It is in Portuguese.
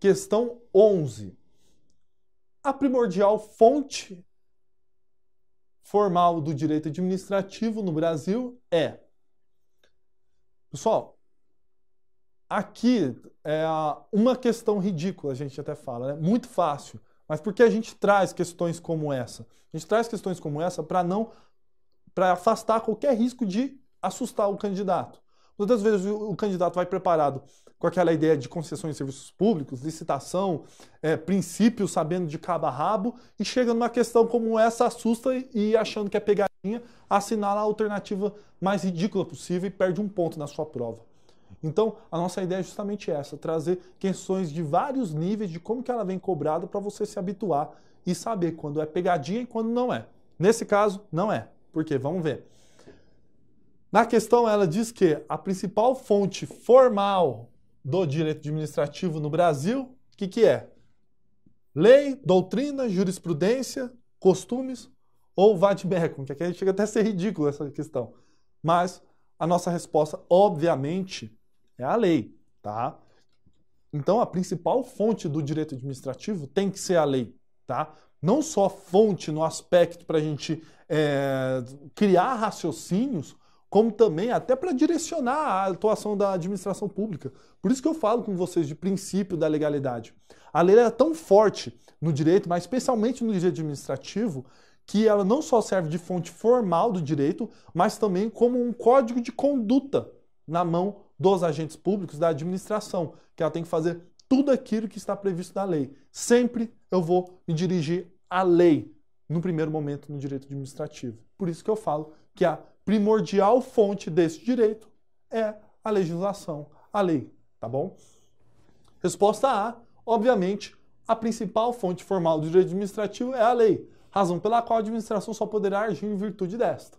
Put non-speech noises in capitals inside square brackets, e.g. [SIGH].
Questão 11. A primordial fonte formal do direito administrativo no Brasil é. Pessoal, aqui é uma questão ridícula, a gente até fala, né? Muito fácil. Mas por que a gente traz questões como essa? A gente traz questões como essa para não para afastar qualquer risco de assustar o candidato. Muitas vezes o candidato vai preparado com aquela ideia de concessões de serviços públicos, licitação, é, princípios, sabendo de cabo a rabo, e chega numa questão como essa, assusta e achando que é pegadinha, assinala a alternativa mais ridícula possível e perde um ponto na sua prova. Então, a nossa ideia é justamente essa, trazer questões de vários níveis de como que ela vem cobrada para você se habituar e saber quando é pegadinha e quando não é. Nesse caso, não é. Por quê? Vamos ver. Na questão, ela diz que a principal fonte formal do direito administrativo no Brasil, o que, que é? Lei, doutrina, jurisprudência, costumes ou vademecum, que aqui chega até a [LAUGHS] ser ridículo essa questão. Mas a nossa resposta, obviamente, é a lei, tá? Então, a principal fonte do direito administrativo tem que ser a lei, tá? Não só fonte no aspecto para a gente é, criar raciocínios, como também até para direcionar a atuação da administração pública. Por isso que eu falo com vocês de princípio da legalidade. A lei é tão forte no direito, mas especialmente no direito administrativo, que ela não só serve de fonte formal do direito, mas também como um código de conduta na mão dos agentes públicos da administração, que ela tem que fazer tudo aquilo que está previsto na lei. Sempre eu vou me dirigir à lei, no primeiro momento no direito administrativo. Por isso que eu falo que a primordial fonte desse direito é a legislação, a lei, tá bom? Resposta A, obviamente, a principal fonte formal do direito administrativo é a lei, razão pela qual a administração só poderá agir em virtude desta.